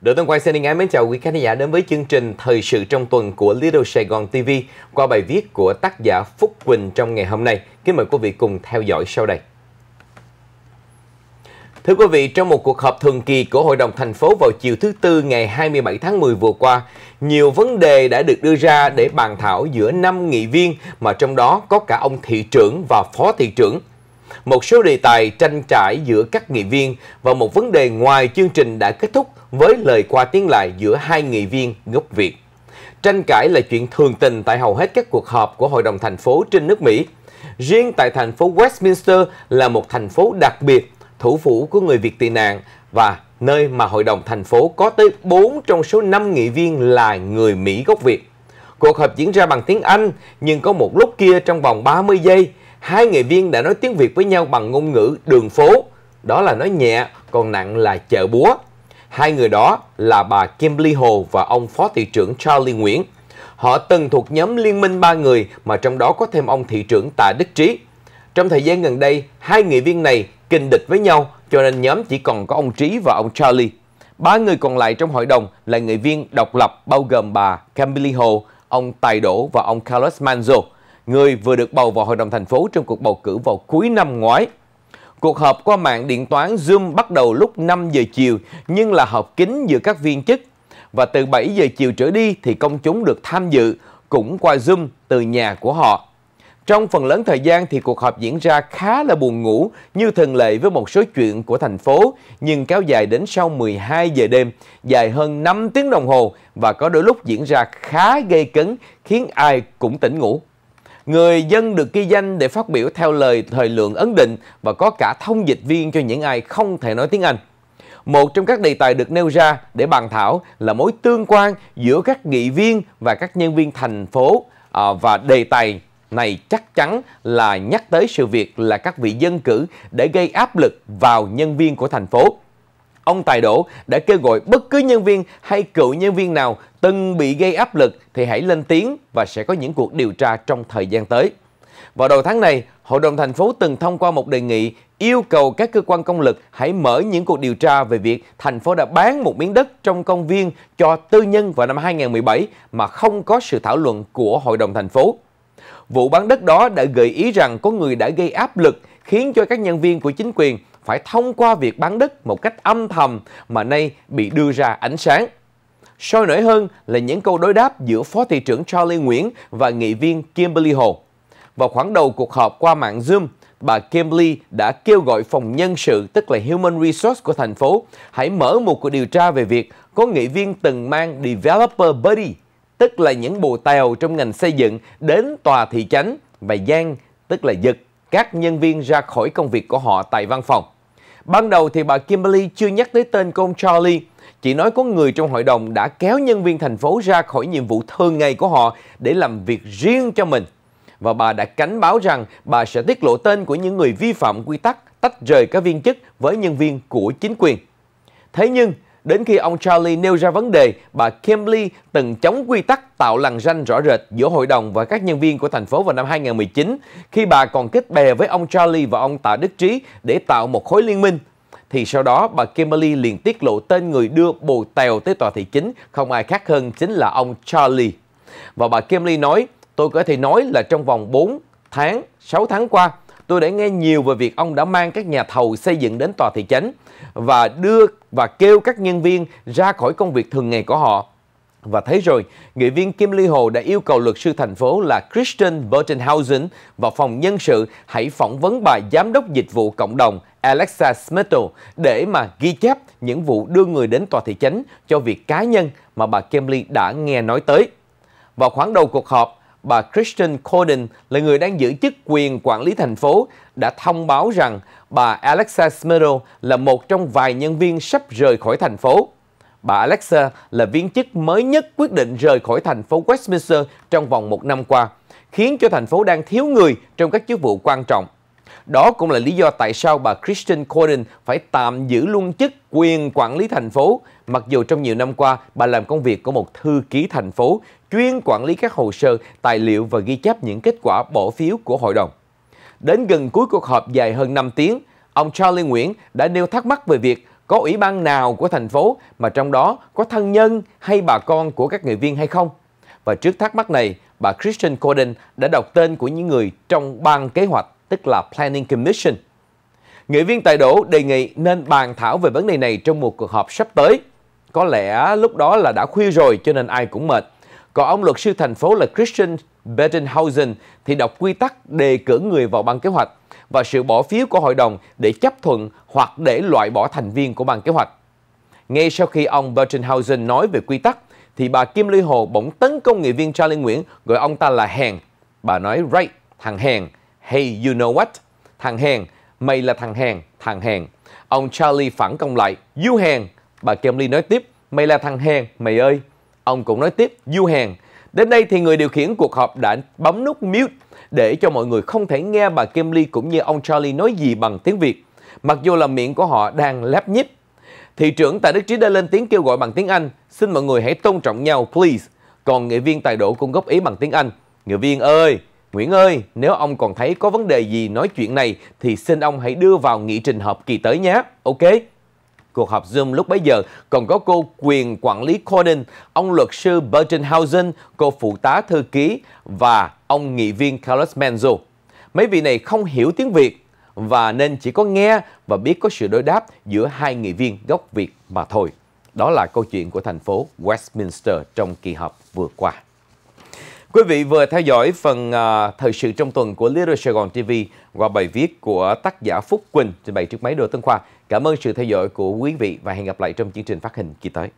Đỗ Tân Quang xin được mến chào quý khán giả đến với chương trình Thời sự trong tuần của Little Sài Gòn TV qua bài viết của tác giả Phúc Quỳnh trong ngày hôm nay. Kính mời quý vị cùng theo dõi sau đây. Thưa quý vị, trong một cuộc họp thường kỳ của Hội đồng thành phố vào chiều thứ Tư ngày 27 tháng 10 vừa qua, nhiều vấn đề đã được đưa ra để bàn thảo giữa 5 nghị viên mà trong đó có cả ông thị trưởng và phó thị trưởng một số đề tài tranh cãi giữa các nghị viên và một vấn đề ngoài chương trình đã kết thúc với lời qua tiếng lại giữa hai nghị viên gốc Việt. Tranh cãi là chuyện thường tình tại hầu hết các cuộc họp của Hội đồng thành phố trên nước Mỹ. Riêng tại thành phố Westminster là một thành phố đặc biệt, thủ phủ của người Việt tị nạn và nơi mà Hội đồng thành phố có tới 4 trong số 5 nghị viên là người Mỹ gốc Việt. Cuộc họp diễn ra bằng tiếng Anh, nhưng có một lúc kia trong vòng 30 giây, Hai nghệ viên đã nói tiếng Việt với nhau bằng ngôn ngữ đường phố, đó là nói nhẹ, còn nặng là chợ búa. Hai người đó là bà Kim Ly Hồ và ông Phó Thị trưởng Charlie Nguyễn. Họ từng thuộc nhóm liên minh ba người mà trong đó có thêm ông thị trưởng Tạ Đức Trí. Trong thời gian gần đây, hai nghị viên này kinh địch với nhau cho nên nhóm chỉ còn có ông Trí và ông Charlie. Ba người còn lại trong hội đồng là nghị viên độc lập bao gồm bà Camille Hồ, ông Tài Đỗ và ông Carlos Manzo người vừa được bầu vào Hội đồng thành phố trong cuộc bầu cử vào cuối năm ngoái. Cuộc họp qua mạng điện toán Zoom bắt đầu lúc 5 giờ chiều nhưng là họp kín giữa các viên chức. Và từ 7 giờ chiều trở đi thì công chúng được tham dự cũng qua Zoom từ nhà của họ. Trong phần lớn thời gian thì cuộc họp diễn ra khá là buồn ngủ như thường lệ với một số chuyện của thành phố nhưng kéo dài đến sau 12 giờ đêm, dài hơn 5 tiếng đồng hồ và có đôi lúc diễn ra khá gây cấn khiến ai cũng tỉnh ngủ. Người dân được ghi danh để phát biểu theo lời thời lượng ấn định và có cả thông dịch viên cho những ai không thể nói tiếng Anh. Một trong các đề tài được nêu ra để bàn thảo là mối tương quan giữa các nghị viên và các nhân viên thành phố à, và đề tài này chắc chắn là nhắc tới sự việc là các vị dân cử để gây áp lực vào nhân viên của thành phố. Ông Tài Đỗ đã kêu gọi bất cứ nhân viên hay cựu nhân viên nào từng bị gây áp lực thì hãy lên tiếng và sẽ có những cuộc điều tra trong thời gian tới. Vào đầu tháng này, Hội đồng thành phố từng thông qua một đề nghị yêu cầu các cơ quan công lực hãy mở những cuộc điều tra về việc thành phố đã bán một miếng đất trong công viên cho tư nhân vào năm 2017 mà không có sự thảo luận của Hội đồng thành phố. Vụ bán đất đó đã gợi ý rằng có người đã gây áp lực khiến cho các nhân viên của chính quyền phải thông qua việc bán đất một cách âm thầm mà nay bị đưa ra ánh sáng. Sôi nổi hơn là những câu đối đáp giữa Phó Thị trưởng Charlie Nguyễn và nghị viên Kimberly Hồ. Vào khoảng đầu cuộc họp qua mạng Zoom, bà Kimberly đã kêu gọi phòng nhân sự tức là Human Resource của thành phố hãy mở một cuộc điều tra về việc có nghị viên từng mang Developer Buddy tức là những bồ tèo trong ngành xây dựng đến tòa thị trấn và gian tức là giật các nhân viên ra khỏi công việc của họ tại văn phòng. Ban đầu thì bà Kimberly chưa nhắc tới tên của ông Charlie, chỉ nói có người trong hội đồng đã kéo nhân viên thành phố ra khỏi nhiệm vụ thường ngày của họ để làm việc riêng cho mình. Và bà đã cảnh báo rằng bà sẽ tiết lộ tên của những người vi phạm quy tắc tách rời các viên chức với nhân viên của chính quyền. Thế nhưng, đến khi ông Charlie nêu ra vấn đề bà Kim từng chống quy tắc tạo lằn ranh rõ rệt giữa hội đồng và các nhân viên của thành phố vào năm 2019 khi bà còn kết bè với ông Charlie và ông Tạ Đức Trí để tạo một khối liên minh. Thì sau đó bà Kimberly liền tiết lộ tên người đưa bồ tèo tới tòa thị chính không ai khác hơn chính là ông Charlie. Và bà Kimberly nói tôi có thể nói là trong vòng 4 tháng, 6 tháng qua tôi đã nghe nhiều về việc ông đã mang các nhà thầu xây dựng đến tòa thị trấn và đưa và kêu các nhân viên ra khỏi công việc thường ngày của họ. Và thấy rồi, nghị viên Kim Ly Hồ đã yêu cầu luật sư thành phố là Christian Burtenhausen và phòng nhân sự hãy phỏng vấn bà giám đốc dịch vụ cộng đồng Alexa Smetel để mà ghi chép những vụ đưa người đến tòa thị trấn cho việc cá nhân mà bà Kim Ly đã nghe nói tới. Vào khoảng đầu cuộc họp, bà Christian Corden là người đang giữ chức quyền quản lý thành phố, đã thông báo rằng bà Alexa Smero là một trong vài nhân viên sắp rời khỏi thành phố. Bà Alexa là viên chức mới nhất quyết định rời khỏi thành phố Westminster trong vòng một năm qua, khiến cho thành phố đang thiếu người trong các chức vụ quan trọng. Đó cũng là lý do tại sao bà Christian Corbyn phải tạm giữ luôn chức quyền quản lý thành phố, mặc dù trong nhiều năm qua bà làm công việc của một thư ký thành phố, chuyên quản lý các hồ sơ, tài liệu và ghi chép những kết quả bỏ phiếu của hội đồng. Đến gần cuối cuộc họp dài hơn 5 tiếng, ông Charlie Nguyễn đã nêu thắc mắc về việc có ủy ban nào của thành phố mà trong đó có thân nhân hay bà con của các nghị viên hay không. Và trước thắc mắc này, bà Christian Corden đã đọc tên của những người trong ban kế hoạch tức là Planning Commission. Nghị viên tài đổ đề nghị nên bàn thảo về vấn đề này trong một cuộc họp sắp tới. Có lẽ lúc đó là đã khuya rồi cho nên ai cũng mệt. Còn ông luật sư thành phố là Christian Bettenhausen thì đọc quy tắc đề cử người vào ban kế hoạch và sự bỏ phiếu của hội đồng để chấp thuận hoặc để loại bỏ thành viên của ban kế hoạch. Ngay sau khi ông Bettenhausen nói về quy tắc, thì bà Kim Ly Hồ bỗng tấn công nghị viên Charlie Nguyễn gọi ông ta là hèn. Bà nói, right, thằng hèn, Hey, you know what? Thằng hèn, mày là thằng hèn, thằng hèn. Ông Charlie phản công lại, you hèn. Bà Kemly nói tiếp, mày là thằng hèn, mày ơi. Ông cũng nói tiếp, you hèn. Đến đây thì người điều khiển cuộc họp đã bấm nút mute để cho mọi người không thể nghe bà Kim cũng như ông Charlie nói gì bằng tiếng Việt, mặc dù là miệng của họ đang lép nhíp. Thị trưởng tại Đức Trí đã lên tiếng kêu gọi bằng tiếng Anh, xin mọi người hãy tôn trọng nhau please. Còn nghệ viên tài độ cũng góp ý bằng tiếng Anh. Nghệ viên ơi, Nguyễn ơi, nếu ông còn thấy có vấn đề gì nói chuyện này thì xin ông hãy đưa vào nghị trình họp kỳ tới nhé. Ok. Cuộc họp Zoom lúc bấy giờ còn có cô quyền quản lý Corden, ông luật sư Burton Housen, cô phụ tá thư ký và ông nghị viên Carlos Menzo. Mấy vị này không hiểu tiếng Việt và nên chỉ có nghe và biết có sự đối đáp giữa hai nghị viên gốc Việt mà thôi. Đó là câu chuyện của thành phố Westminster trong kỳ họp vừa qua. Quý vị vừa theo dõi phần uh, thời sự trong tuần của Little Sài Gòn TV qua bài viết của tác giả Phúc Quỳnh trình bày trước máy đồ Tân Khoa. Cảm ơn sự theo dõi của quý vị và hẹn gặp lại trong chương trình phát hình kỳ tới.